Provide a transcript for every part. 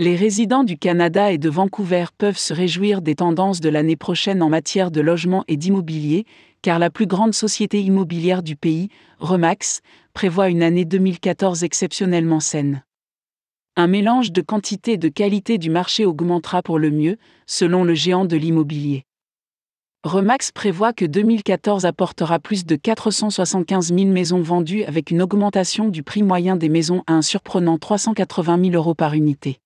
Les résidents du Canada et de Vancouver peuvent se réjouir des tendances de l'année prochaine en matière de logement et d'immobilier, car la plus grande société immobilière du pays, Remax, prévoit une année 2014 exceptionnellement saine. Un mélange de quantité et de qualité du marché augmentera pour le mieux, selon le géant de l'immobilier. Remax prévoit que 2014 apportera plus de 475 000 maisons vendues avec une augmentation du prix moyen des maisons à un surprenant 380 000 euros par unité.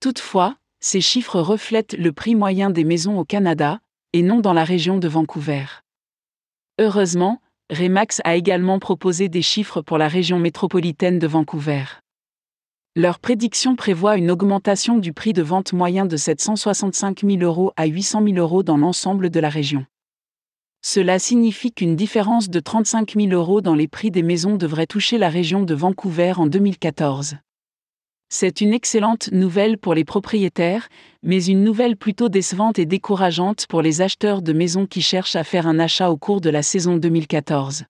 Toutefois, ces chiffres reflètent le prix moyen des maisons au Canada, et non dans la région de Vancouver. Heureusement, Remax a également proposé des chiffres pour la région métropolitaine de Vancouver. Leur prédiction prévoit une augmentation du prix de vente moyen de 765 000 euros à 800 000 euros dans l'ensemble de la région. Cela signifie qu'une différence de 35 000 euros dans les prix des maisons devrait toucher la région de Vancouver en 2014. C'est une excellente nouvelle pour les propriétaires, mais une nouvelle plutôt décevante et décourageante pour les acheteurs de maisons qui cherchent à faire un achat au cours de la saison 2014.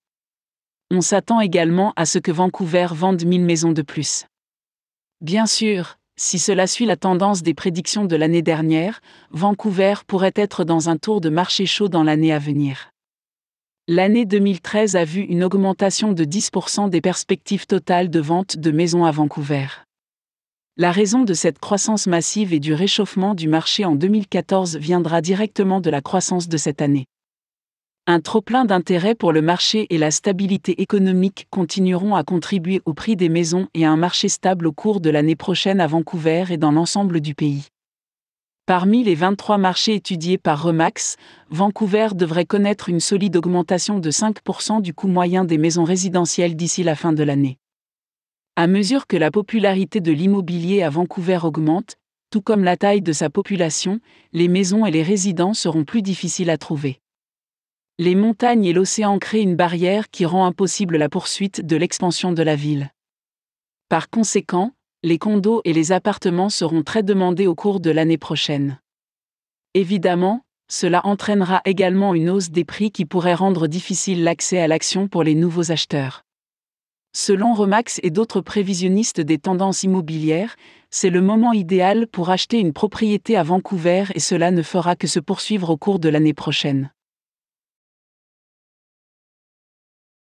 On s'attend également à ce que Vancouver vende 1000 maisons de plus. Bien sûr, si cela suit la tendance des prédictions de l'année dernière, Vancouver pourrait être dans un tour de marché chaud dans l'année à venir. L'année 2013 a vu une augmentation de 10% des perspectives totales de vente de maisons à Vancouver. La raison de cette croissance massive et du réchauffement du marché en 2014 viendra directement de la croissance de cette année. Un trop-plein d'intérêt pour le marché et la stabilité économique continueront à contribuer au prix des maisons et à un marché stable au cours de l'année prochaine à Vancouver et dans l'ensemble du pays. Parmi les 23 marchés étudiés par Remax, Vancouver devrait connaître une solide augmentation de 5% du coût moyen des maisons résidentielles d'ici la fin de l'année. À mesure que la popularité de l'immobilier à Vancouver augmente, tout comme la taille de sa population, les maisons et les résidents seront plus difficiles à trouver. Les montagnes et l'océan créent une barrière qui rend impossible la poursuite de l'expansion de la ville. Par conséquent, les condos et les appartements seront très demandés au cours de l'année prochaine. Évidemment, cela entraînera également une hausse des prix qui pourrait rendre difficile l'accès à l'action pour les nouveaux acheteurs. Selon Remax et d'autres prévisionnistes des tendances immobilières, c'est le moment idéal pour acheter une propriété à Vancouver et cela ne fera que se poursuivre au cours de l'année prochaine.